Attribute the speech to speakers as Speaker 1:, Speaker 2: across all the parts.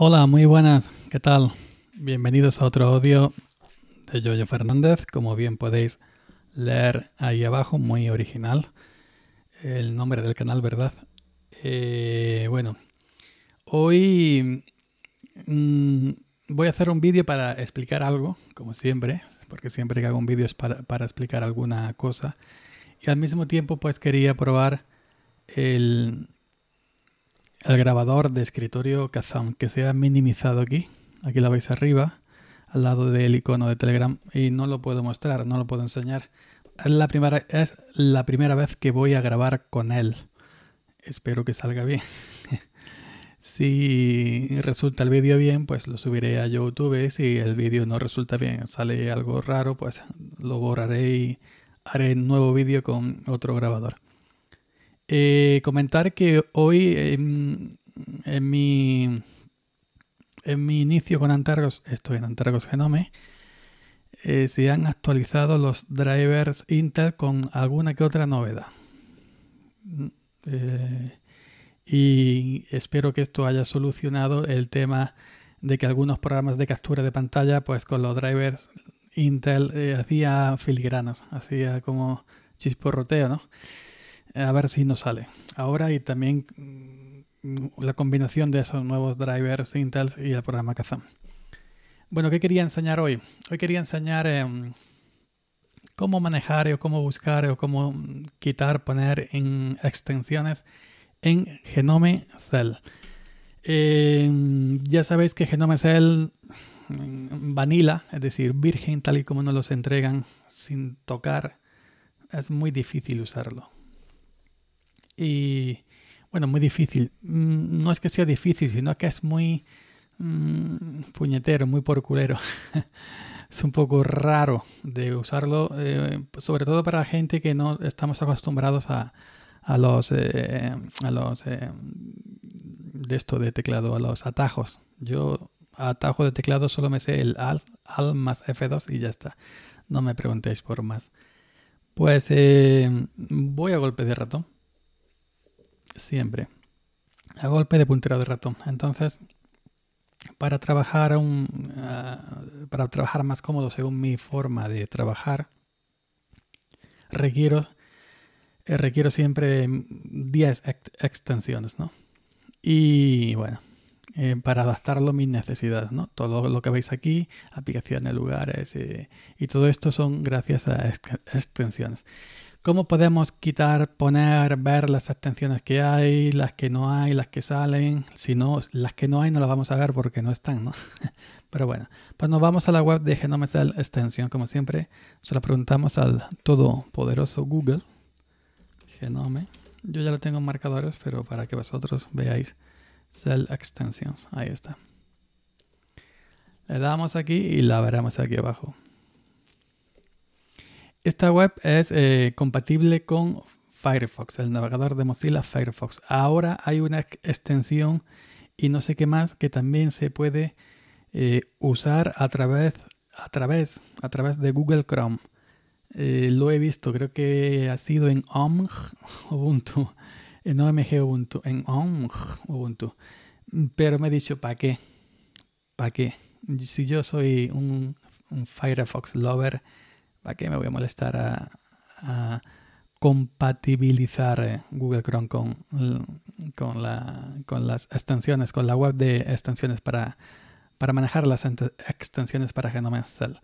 Speaker 1: Hola, muy buenas, ¿qué tal? Bienvenidos a otro audio de Yoyo Fernández, como bien podéis leer ahí abajo, muy original el nombre del canal, ¿verdad? Eh, bueno, hoy mm, voy a hacer un vídeo para explicar algo, como siempre, porque siempre que hago un vídeo es para, para, explicar alguna cosa. Y al mismo tiempo, pues quería probar el, el grabador de escritorio Kazam, que se ha minimizado aquí. Aquí la veis arriba, al lado del icono de Telegram, y no lo puedo mostrar, no lo puedo enseñar. Es la primera, es la primera vez que voy a grabar con él. Espero que salga bien. si resulta el vídeo bien, pues lo subiré a YouTube. Si el vídeo no resulta bien, sale algo raro, pues lo borraré y haré un nuevo vídeo con otro grabador. Eh, comentar que hoy en, mi, en mi inicio con Antargos, estoy en Antargos Genome, eh, se han actualizado los drivers Intel con alguna que otra novedad. Mm, eh, y espero que esto haya solucionado el tema de que algunos programas de captura de pantalla, pues con los drivers Intel hacía filigranas, hacía como chisporroteo, ¿no? Eh, a ver si nos sale ahora y también mm, la combinación de esos nuevos drivers Intel y el programa Kazam. Bueno, ¿qué quería enseñar hoy? Hoy quería enseñar em, cómo manejar o cómo buscar o cómo mm, quitar, poner en extensiones en Genome Cell. Em, ya sabéis que Genome Cell mm, vanilla, es decir, virgen tal y como nos los entregan sin tocar, es muy difícil usarlo y bueno, muy difícil. Mm, no es que sea difícil, sino que es muy mm, puñetero, muy porculero es un poco raro de usarlo, eh, sobre todo para la gente que no estamos acostumbrados a, los, a los eh, eh, de esto de teclado, a los atajos. Yo atajo de teclado solo me sé el Alt, Alt más F2 y ya está. No me preguntéis por más. Pues voy a golpe de ratón siempre a golpe de puntero de ratón. Entonces, para trabajar, un, ah, para trabajar más cómodo según mi forma de trabajar, requiero, eh, requiero siempre 10 extensiones, ¿no? Y bueno, eh, para adaptarlo a mis necesidades, ¿no? Todo lo que veis aquí, aplicaciones, lugares eh, y todo esto son gracias a extensiones. ¿Cómo podemos quitar, poner, ver las extensiones que hay, las que no hay, las que salen? Si no, las que no hay no las vamos a ver porque no están, ¿no? Pero bueno, pues nos vamos a la web de Genome Cell Extension, como siempre. Se la preguntamos al todopoderoso Google. Genome. Yo ya lo tengo en marcadores, pero para que vosotros veáis Cell Extensions. Ahí está. Le damos aquí y la veremos aquí abajo. Esta web es eh, compatible con Firefox, el navegador de Mozilla Firefox. Ahora hay una extensión y no sé qué más que también se puede eh, usar a través, a, través, a través de Google Chrome. Eh, lo he visto, creo que ha sido en OMG Ubuntu, en OMG Ubuntu, en OMG Ubuntu. Pero me he dicho, ¿para qué? ¿Para qué? Si yo soy un Firefox lover, ¿Para qué me voy a molestar a, compatibilizar eh, Google Chrome con, las extensiones, con la web de extensiones para, manejar las extensiones para Genome Excel?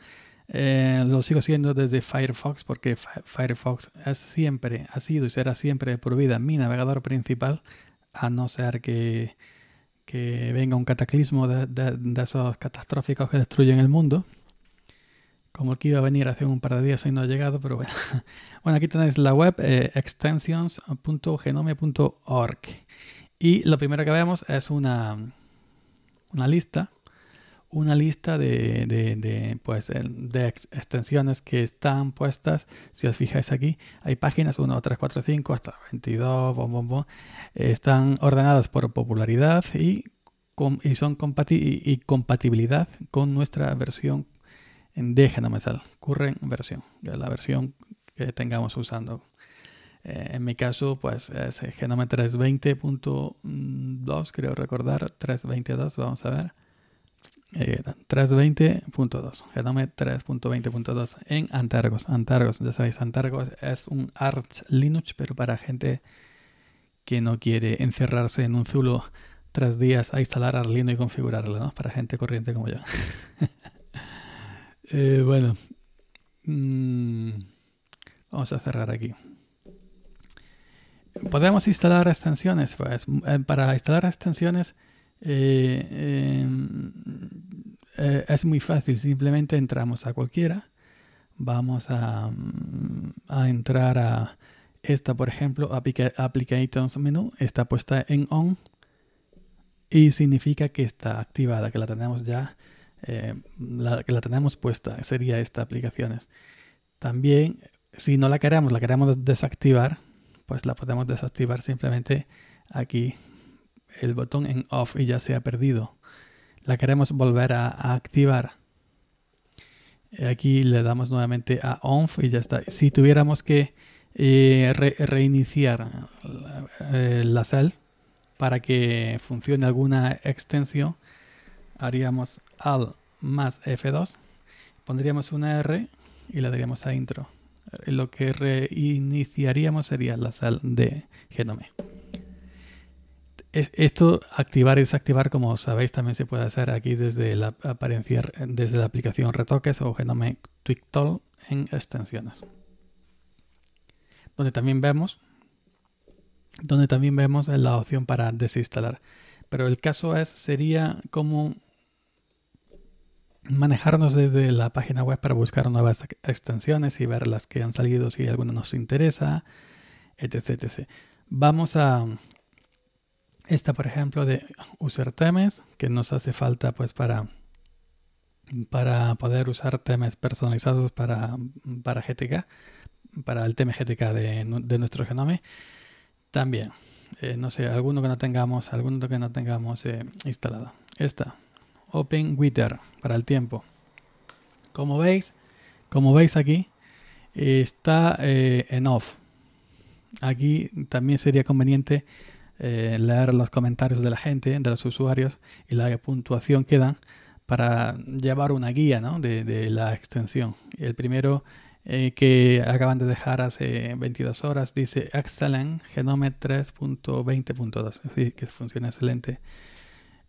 Speaker 1: Eh, lo sigo siendo desde Firefox porque Firefox es siempre, ha sido y será siempre por vida mi navegador principal, a no ser que, venga un cataclismo de, de, de esos catastróficos que destruyen el mundo como el que iba a venir hace un par de días y no ha llegado, pero bueno. Bueno, aquí tenéis la web eh, extensions.genome.org. Y lo primero que vemos es una, una lista, una lista de, de, pues, de extensiones que están puestas. Si os fijáis aquí, hay páginas 1, 3, 4, 5, hasta 22, bom, bom, bom. Están ordenadas por popularidad y, y son y compatibilidad con nuestra versión Déjenme metal, current versión, la versión que tengamos usando. Eh, en mi caso, pues es Genome 320.2, creo recordar, 322, vamos a ver. 320.2, Genome 3.20.2 en Antargos. Antargos, ya sabéis, Antargos es un Arch Linux, pero para gente que no quiere encerrarse en un Zulo tres días a instalar arlino y configurarlo, ¿no? Para gente corriente como yo. Eh, bueno, mm, vamos a cerrar aquí. Podemos instalar extensiones. Pues, eh, para instalar extensiones eh, em, es muy fácil. Simplemente entramos a cualquiera. Vamos a, mm, entrar a esta, por ejemplo, Applications Menu. Está puesta en On y significa que está activada, que la tenemos ya eh, la que la tenemos puesta, sería esta aplicaciones. También, si no la queremos, la queremos desactivar, pues la podemos desactivar simplemente aquí el botón en off y ya se ha perdido. La queremos volver a, activar. Eh, aquí le damos nuevamente a on y ya está. Si tuviéramos que eh, reiniciar la cell para que funcione alguna extensión, haríamos al más F2, pondríamos una R y la daríamos a intro. Lo que reiniciaríamos sería la sal de genome. Esto, activar y desactivar, como sabéis, también se puede hacer aquí desde la, apariencia, desde la aplicación Retoques o Genome Twictol en extensiones. Donde también vemos, donde también vemos la opción para desinstalar. Pero el caso es, sería cómo manejarnos desde la página web para buscar nuevas extensiones y ver las que han salido si alguna nos interesa, etc. Vamos a esta, por ejemplo, de usar temas que nos hace falta pues para, para poder usar temas personalizados para, para GTK, para el tema GTK de, de nuestro genome. También eh, no sé, alguno que no tengamos, alguno que no tengamos eh, instalado. Esta, Open Twitter para el tiempo. Como veis, como veis aquí, está eh, en off. Aquí también sería conveniente leer los comentarios de la gente, de los usuarios y la puntuación que dan para llevar una guía ¿no? de, la extensión. El primero eh, que acaban de dejar hace 22 horas. Dice Excellent Genome 3.20.2, que funciona excelente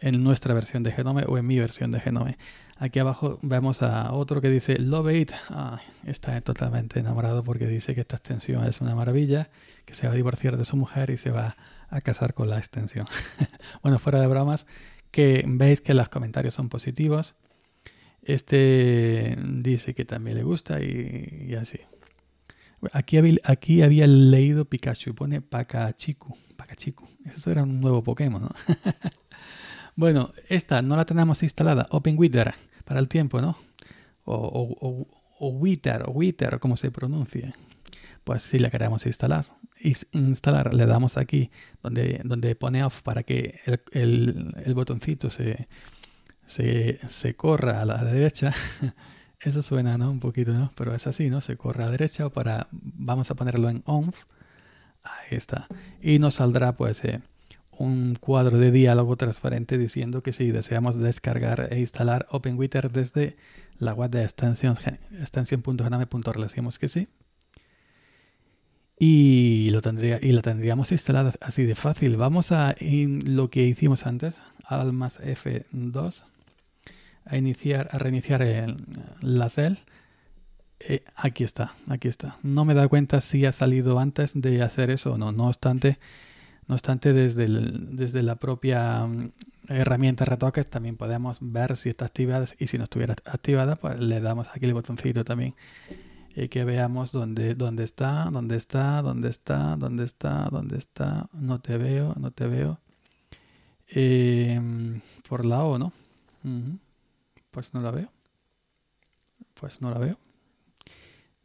Speaker 1: en nuestra versión de Genome o en mi versión de Genome. Aquí abajo vemos a otro que dice Love It. Ah, está totalmente enamorado porque dice que esta extensión es una maravilla, que se va a divorciar de su mujer y se va a casar con la extensión. bueno, fuera de bromas, que veis que los comentarios son positivos este dice que también le gusta y, así. Aquí había, leído Pikachu, y pone Pakachiku. Pakachiku. Eso era un nuevo Pokémon, ¿no? bueno, esta no la tenemos instalada. Open Wither para el tiempo, ¿no? O, o, o, Wither, o como se pronuncie. Pues si la queremos instalar, instalar le damos aquí donde, donde pone off para que el botoncito se, se, corra a la derecha. Eso suena, ¿no? Un poquito, ¿no? Pero es así, ¿no? Se corra a la derecha para... Vamos a ponerlo en ONF. Ahí está. Y nos saldrá pues eh, un cuadro de diálogo transparente diciendo que si deseamos descargar e instalar OpenWitter desde la web de extensión.gename.org, le decimos que sí. Y, lo tendría, y la tendríamos instalada así de fácil. Vamos a lo que hicimos antes, almas F2 a iniciar, a reiniciar el, la cel, eh, aquí está, aquí está. No me da cuenta si ha salido antes de hacer eso o no. No obstante, no obstante desde, desde la propia mm, herramienta retoques también podemos ver si está activada y si no estuviera activada, pues le damos aquí el botoncito también y eh, que veamos dónde, dónde está, dónde está, dónde está, dónde está, dónde está. No te veo, no te veo. Eh, por la O, ¿no? Pues no la veo. Pues no la veo.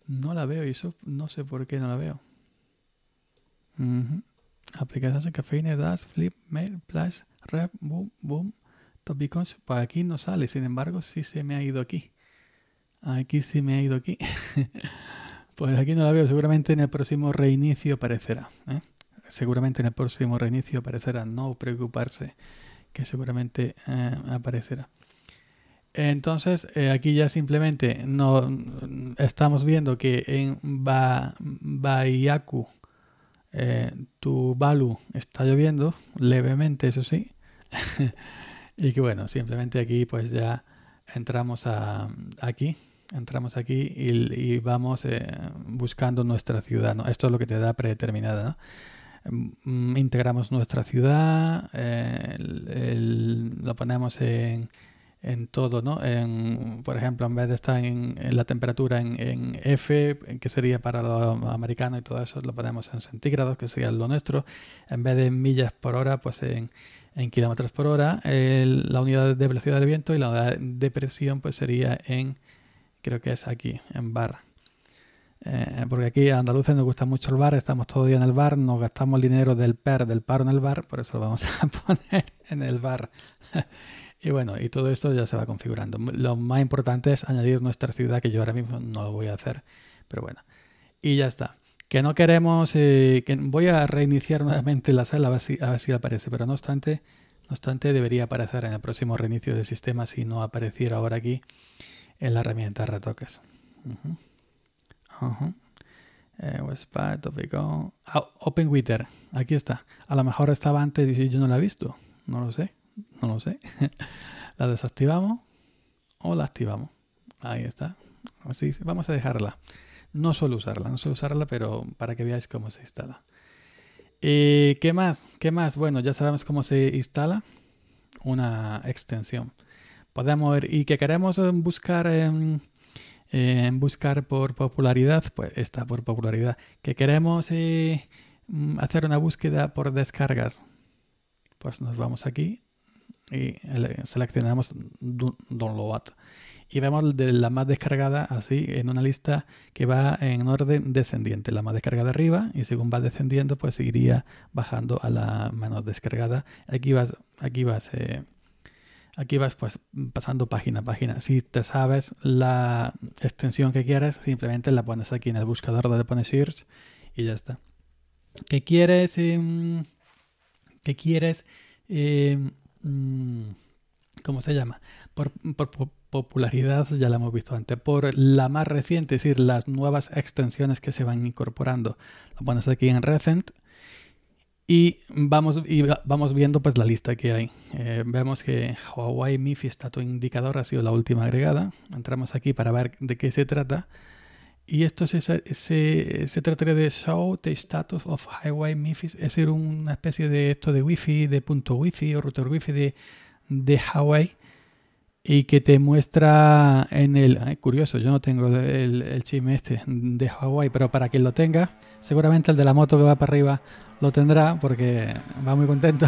Speaker 1: No la veo y eso no sé por qué no la veo. Aplicaciones de cafeína, DAS, Flip, Mail, plus, Rep, Boom, Boom, topicons. Pues aquí no sale, sin embargo, sí se me ha ido aquí. Aquí sí me ha ido aquí. pues aquí no la veo, seguramente en el próximo reinicio aparecerá. ¿eh? Seguramente en el próximo reinicio aparecerá, no preocuparse, que seguramente eh, aparecerá. Entonces, eh, aquí ya simplemente no, estamos viendo que en ba, eh, Tuvalu, está lloviendo, levemente, eso sí. y que bueno, simplemente aquí pues ya entramos a, aquí, entramos aquí y, vamos eh, buscando nuestra ciudad, ¿no? Esto es lo que te da predeterminada, mm, Integramos nuestra ciudad, lo ponemos en en todo, ¿no? por ejemplo, en vez de estar en, la temperatura en, en, F, que sería para los americanos y todo eso, lo ponemos en centígrados, que sería lo nuestro. En vez de millas por hora, pues en, kilómetros por hora. la unidad de velocidad del viento y la unidad de presión, pues sería en, creo que es aquí, en bar. Eh, porque aquí a andaluces nos gusta mucho el bar, estamos todo el día en el bar, nos gastamos el dinero del PER, del paro en el bar, por eso lo vamos a poner en el bar. Y bueno, y todo esto ya se va configurando. Lo más importante es añadir nuestra ciudad, que yo ahora mismo no lo voy a hacer, pero bueno. Y ya está. Que no queremos... Eh, que voy a reiniciar nuevamente la sala a ver, si, aparece, pero no obstante, no obstante debería aparecer en el próximo reinicio del sistema si no apareciera ahora aquí en la herramienta retoques. Eh, Ajá. Ah, Open Twitter Aquí está. A lo mejor estaba antes y yo no la he visto. No lo sé no lo sé. la desactivamos o la activamos. Ahí está. Así vamos a dejarla. No suelo usarla, no suelo usarla, pero para que veáis cómo se instala. Eh, ¿Qué más? ¿Qué más? Bueno, ya sabemos cómo se instala una extensión. Podemos ver, y que queremos em, buscar, en em, em, buscar por popularidad, pues está por popularidad. Que queremos eh, mm, hacer una búsqueda por descargas, pues nos vamos aquí y seleccionamos download y vemos la más descargada así en una lista que va en orden descendiente la más descargada arriba y según va descendiendo pues seguiría bajando a la menos descargada aquí vas aquí vas eh, aquí vas pues pasando página a página si te sabes la extensión que quieres simplemente la pones aquí en el buscador donde pones search y ya está ¿Qué quieres em, qué quieres em, Mm, ¿cómo se llama? Por, popularidad, ya la hemos visto antes, por la más reciente, es decir, las nuevas extensiones que se van incorporando. Lo pones aquí en Recent y vamos, vamos viendo pues la lista que hay. Eh, vemos que Huawei MIFI tu Indicador ha sido la última agregada. Entramos aquí para ver de qué se trata. Y esto se, trataría de Show the Status of Highway MIFIS. Es decir, una especie de esto de Wi-Fi, de punto Wi-Fi o router Wi-Fi de, de y que te muestra en el... curioso, yo no tengo el, el chisme este de Hawaii, pero para quien lo tenga, seguramente el de la moto que va para arriba lo tendrá porque va muy contento.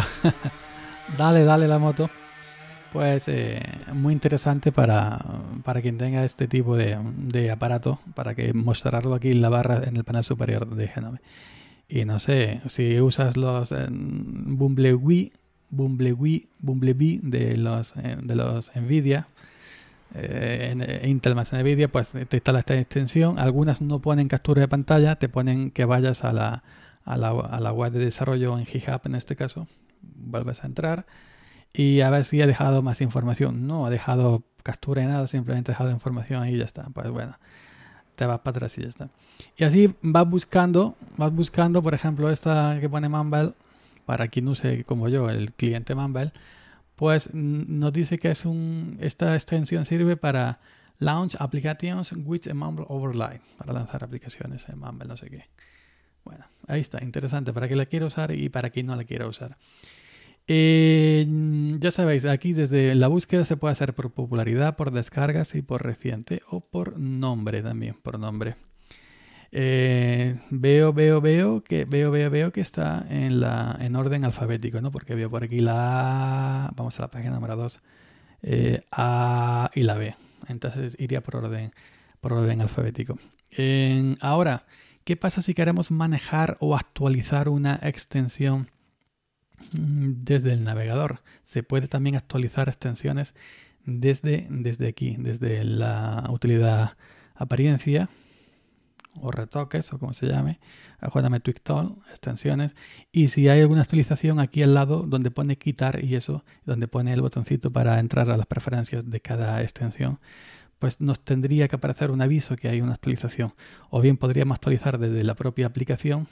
Speaker 1: dale, dale la moto pues eh, muy interesante para, para, quien tenga este tipo de, aparato, para que mostrarlo aquí en la barra en el panel superior de Genome. Y no sé, si usas los Bumblebee, eh, Bumblebee, Bumblebee de los, eh, de los NVIDIA, en Intel más NVIDIA, pues te instala esta extensión. Algunas no ponen captura de pantalla, te ponen que vayas a la, a la, a la web de desarrollo en GitHub en este caso. Vuelves a entrar y a ver si ha dejado más información. No ha dejado captura y nada, simplemente ha dejado información y ya está. Pues bueno, te vas para atrás y ya está. Y así vas buscando, vas buscando, por ejemplo, esta que pone Mumble, para quien use como yo el cliente Mumble, pues nos dice que es un, esta extensión sirve para launch applications with a Mumble overlay, para lanzar aplicaciones en Mumble, no sé qué. Bueno, ahí está, interesante, para quien la quiera usar y para quien no la quiera usar. Eh, ya sabéis, aquí desde la búsqueda se puede hacer por popularidad, por descargas y por reciente o por nombre también, por nombre. Eh, veo, veo, veo que veo, veo, veo que está en, la, en orden alfabético, ¿no? Porque veo por aquí la vamos a la página número 2, eh, A y la B. Entonces iría por orden, por orden alfabético. ahora, ¿qué pasa si queremos manejar o actualizar una extensión? Mm, desde el navegador. Se puede también actualizar extensiones desde, desde aquí, desde la utilidad apariencia o retoques o como se llame, acuérdame Twictol, extensiones, y si hay alguna actualización aquí al lado donde pone quitar y eso, donde pone el botoncito para entrar a las preferencias de cada extensión, pues nos tendría que aparecer un aviso que hay una actualización. O bien podríamos actualizar desde la propia aplicación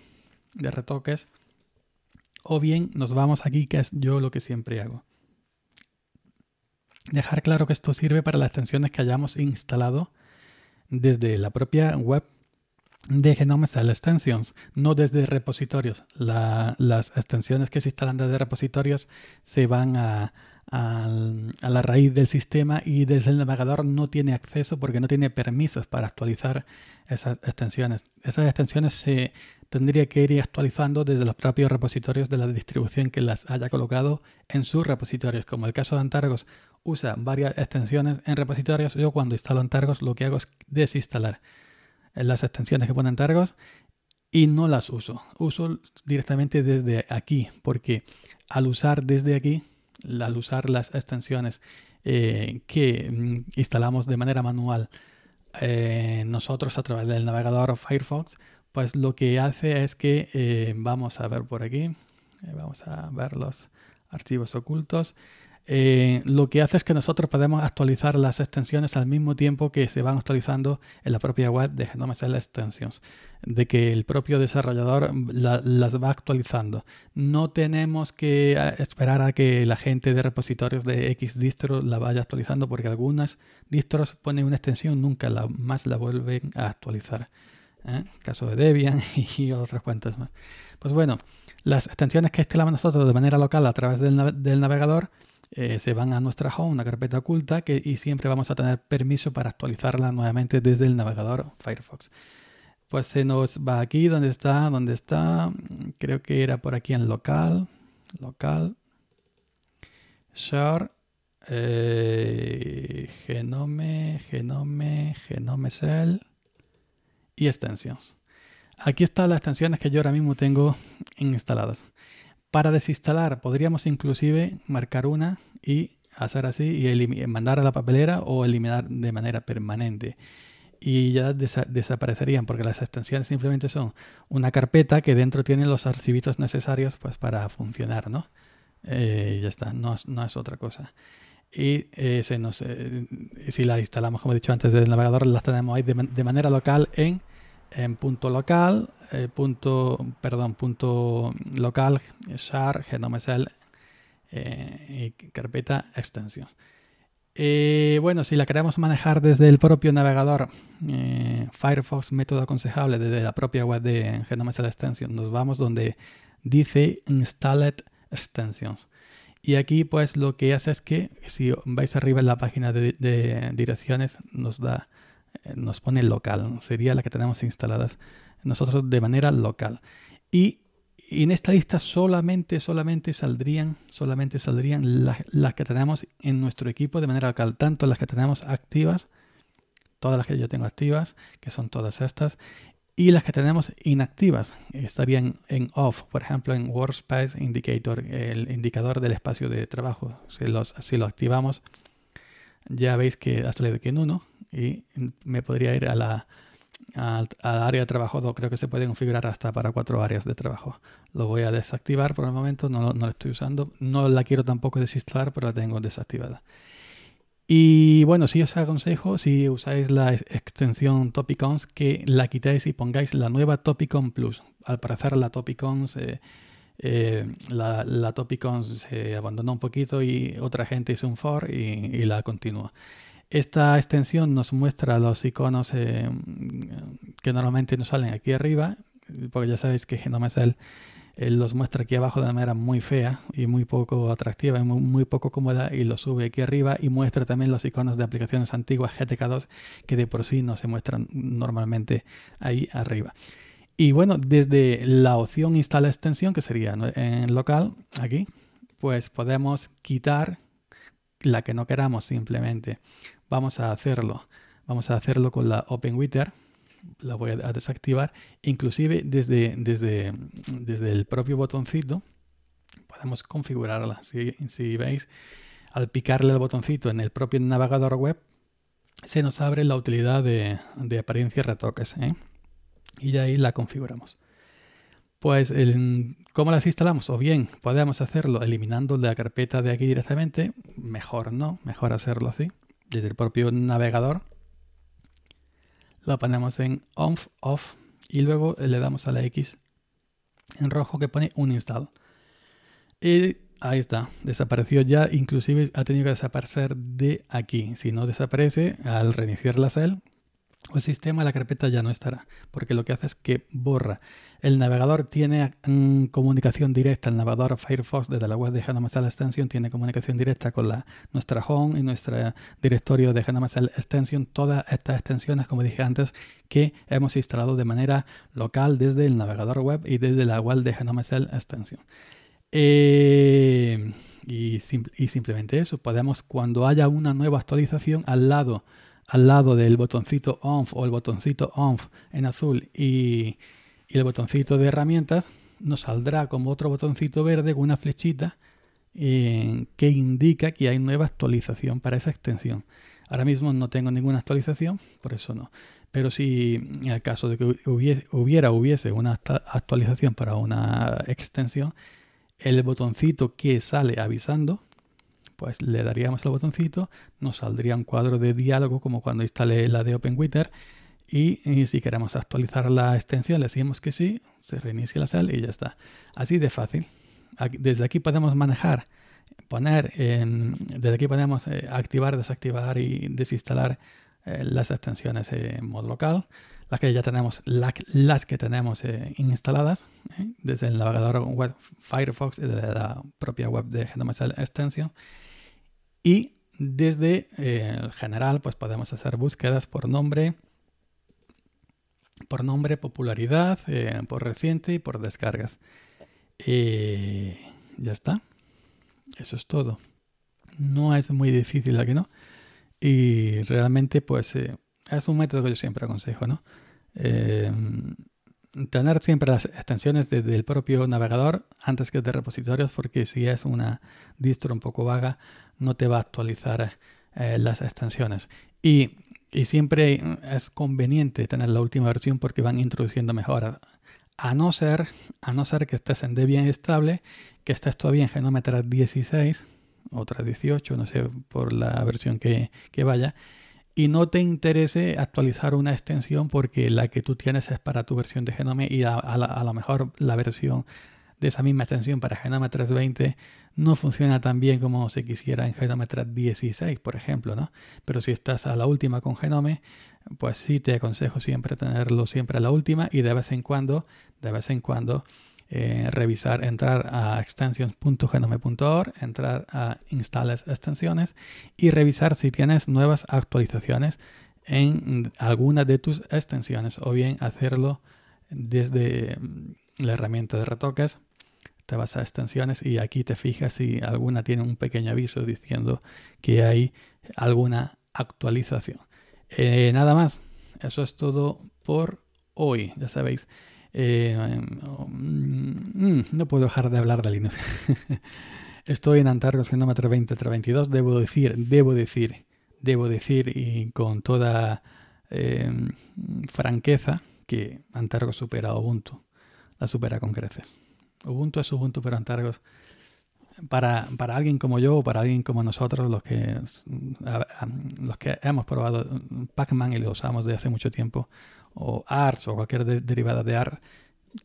Speaker 1: de retoques o bien nos vamos aquí, que es yo lo que siempre hago. Dejar claro que esto sirve para las extensiones que hayamos instalado desde la propia web de Genome Cell Extensions, no desde repositorios. las extensiones que se instalan desde repositorios se van a, a la raíz del sistema y desde el navegador no tiene acceso porque no tiene permisos para actualizar esas extensiones. Esas extensiones se tendría que ir actualizando desde los propios repositorios de la distribución que las haya colocado en sus repositorios. Como el caso de Antargos usa varias extensiones en repositorios, yo cuando instalo Antargos lo que hago es desinstalar las extensiones que pone Antargos y no las uso. Uso directamente desde aquí, porque al usar desde aquí al usar las extensiones eh, que mm, instalamos de manera manual eh, nosotros a través del navegador Firefox, pues lo que hace es que eh, vamos a ver por aquí, vamos a ver los archivos ocultos. Eh, lo que hace es que nosotros podemos actualizar las extensiones al mismo tiempo que se van actualizando en la propia web de Genome las Extensions, de que el propio desarrollador las va actualizando. No tenemos que eh, esperar a que la gente de repositorios de X distro la vaya actualizando, porque algunas distros ponen una extensión, nunca más la vuelven a actualizar. ¿Eh? caso de Debian y otras cuentas más. Pues bueno, las extensiones que instalamos nosotros de manera local a través del, del navegador eh, se van a nuestra home, una carpeta oculta, que, y siempre vamos a tener permiso para actualizarla nuevamente desde el navegador Firefox. Pues se nos va aquí, ¿dónde está, donde está, creo que era por aquí en local, local, share, eh, genome, genome, genome cell y extensions. Aquí están las extensiones que yo ahora mismo tengo instaladas. Para desinstalar, podríamos inclusive marcar una y hacer así y mandar a la papelera o eliminar de manera permanente. Y ya desaparecerían porque las extensiones simplemente son una carpeta que dentro tiene los archivitos necesarios pues, para funcionar, ¿no? Eh, ya está, no, es otra cosa. Y eh, si la instalamos, como he dicho antes, desde el navegador, las tenemos ahí de manera local en en punto local, eh, punto, perdón, punto local, share, genome eh, carpeta extensions. Eh, bueno, si la queremos manejar desde el propio navegador, Firefox, método aconsejable desde la propia web de Genome Cell Extensions, nos vamos donde dice Installed Extensions. Y aquí pues lo que hace es que si vais arriba en la página de direcciones nos da nos pone local, sería la que tenemos instaladas nosotros de manera local. Y, en esta lista solamente, solamente saldrían, solamente saldrían las, que tenemos en nuestro equipo de manera local, tanto las que tenemos activas, todas las que yo tengo activas, que son todas estas, y las que tenemos inactivas, estarían en off, por ejemplo, en Workspace Indicator, el indicador del espacio de trabajo. Si, los, si lo activamos, ya veis que hasta le doy en uno y me podría ir a la, área de trabajo Creo que se puede configurar hasta para cuatro áreas de trabajo. Lo voy a desactivar por el momento, no, no lo estoy usando. No la quiero tampoco desinstalar, pero la tengo desactivada. Y bueno, si os aconsejo, si usáis la extensión Topicons, que la quitáis y pongáis la nueva Topicon Plus. Al parecer la Topicons... Eh, eh, la, la Topicon se abandonó un poquito y otra gente hizo un for y, la continúa. Esta extensión nos muestra los iconos eh, que normalmente nos salen aquí arriba, porque ya sabéis que Genome Cell eh, los muestra aquí abajo de manera muy fea y muy poco atractiva y muy, muy, poco cómoda y los sube aquí arriba y muestra también los iconos de aplicaciones antiguas GTK2 que de por sí no se muestran normalmente ahí arriba. Y bueno, desde la opción instala extensión, que sería en local, aquí, pues podemos quitar la que no queramos simplemente. Vamos a hacerlo. Vamos a hacerlo con la OpenWitter. La voy a desactivar. Inclusive desde, desde, desde el propio botoncito podemos configurarla. Si, veis, al picarle el botoncito en el propio navegador web, se nos abre la utilidad de, apariencia retoques. ¿eh? y de ahí la configuramos. Pues, ¿cómo las instalamos? O bien, podemos hacerlo eliminando la carpeta de aquí directamente. Mejor no, mejor hacerlo así, desde el propio navegador. Lo ponemos en ONF, OFF y luego le damos a la X en rojo que pone un install. Y ahí está, desapareció ya, inclusive ha tenido que desaparecer de aquí. Si no desaparece, al reiniciar la cell, el sistema, la carpeta ya no estará, porque lo que hace es que borra. El navegador tiene mm, comunicación directa, el navegador Firefox desde la web de Hanamasal Extension tiene comunicación directa con la, nuestra home y nuestro directorio de Hanamasal Extension. Todas estas extensiones, como dije antes, que hemos instalado de manera local desde el navegador web y desde la web de Hanamasal Extension. Eh, y, y simplemente eso, podemos cuando haya una nueva actualización al lado al lado del botoncito ONF o el botoncito ONF en azul y, el botoncito de herramientas, nos saldrá como otro botoncito verde con una flechita eh, que indica que hay nueva actualización para esa extensión. Ahora mismo no tengo ninguna actualización, por eso no. Pero si en el caso de que hubiera hubiese una actualización para una extensión, el botoncito que sale avisando pues le daríamos el botoncito, nos saldría un cuadro de diálogo como cuando instale la de OpenWitter y, y, si queremos actualizar la extensión le decimos que sí, se reinicia la SEL y ya está. Así de fácil. desde aquí podemos manejar, poner, desde aquí podemos eh, activar, desactivar y desinstalar eh, las extensiones en modo local las que ya tenemos, las que tenemos eh, instaladas desde el navegador web Firefox y desde la propia web de GNOME Extension y desde eh, el general pues podemos hacer búsquedas por nombre, por nombre, popularidad, eh, por reciente y por descargas. Eh, ya está. Eso es todo. No es muy difícil aquí, ¿no? Y realmente pues es un método que yo siempre aconsejo, ¿no? tener siempre las extensiones desde el propio navegador antes que de repositorios, porque si es una distro un poco vaga, no te va a actualizar eh, las extensiones. Y, siempre es conveniente tener la última versión porque van introduciendo mejoras. A no ser, a no ser que estés en Debian estable, que estés todavía en Genometer 16, otra 18, no sé por la versión que vaya, y no te interese actualizar una extensión porque la que tú tienes es para tu versión de Genome y a, lo mejor la versión de esa misma extensión para Genome 320 no funciona tan bien como se quisiera en Genome 316, por ejemplo, ¿no? Pero si estás a la última con Genome, pues sí te aconsejo siempre tenerlo siempre a la última y de vez en cuando, de vez en cuando eh, revisar, entrar a extensions.genome.org, entrar a instales extensiones y revisar si tienes nuevas actualizaciones en alguna de tus extensiones o bien hacerlo desde mm, la herramienta de retoques. Te vas a extensiones y aquí te fijas si alguna tiene un pequeño aviso diciendo que hay alguna actualización. Eh, nada más, eso es todo por hoy. Ya sabéis, eh, um, mm, no puedo dejar de hablar de Linux. Estoy en Antargos Genómetro 20-22. Debo decir, debo decir, debo decir y con toda em, franqueza que Antargos supera a Ubuntu. La supera con creces. Ubuntu es Ubuntu, pero Antargos, para, para alguien como yo o para alguien como nosotros, los que, los que hemos probado Pac-Man y lo usamos desde hace mucho tiempo, o ARS o cualquier derivada de ARS,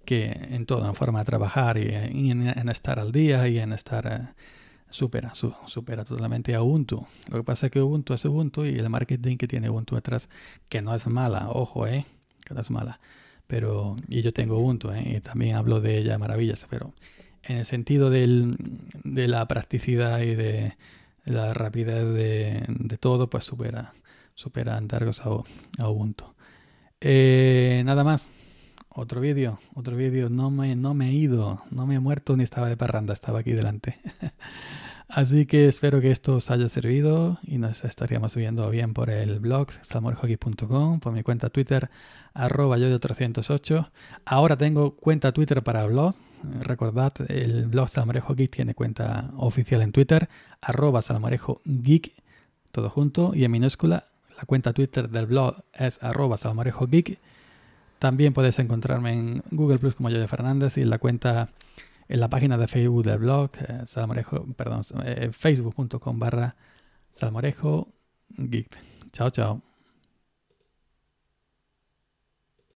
Speaker 1: que en toda forma de trabajar y, en, estar al día y en estar... Eh, supera, supera totalmente a Ubuntu. Lo que pasa es que Ubuntu es Ubuntu y el marketing que tiene Ubuntu detrás, que no es mala, ojo, ¿eh? Que no es mala. Pero, y yo tengo Ubuntu, eh, Y también hablo de ella maravillas, pero en el sentido de la practicidad y de, la rapidez de, todo, pues supera, supera a Ubuntu. Eh, nada más. Otro vídeo, otro vídeo. No me, no me he ido, no me he muerto ni estaba de parranda, estaba aquí delante. Así que espero que esto os haya servido y nos estaríamos subiendo bien por el blog salmorejogeek.com, por mi cuenta Twitter arroba de 308 Ahora tengo cuenta Twitter para blog. Recordad, el blog salmorejogeek tiene cuenta oficial en Twitter, arroba todo junto y en minúscula la cuenta Twitter del blog es arroba geek También puedes encontrarme en Google Plus como de Fernández y en la cuenta en la página de Facebook del blog, eh, salmorejo, perdón, eh, facebook.com barra salmorejo geek. Chao, chao.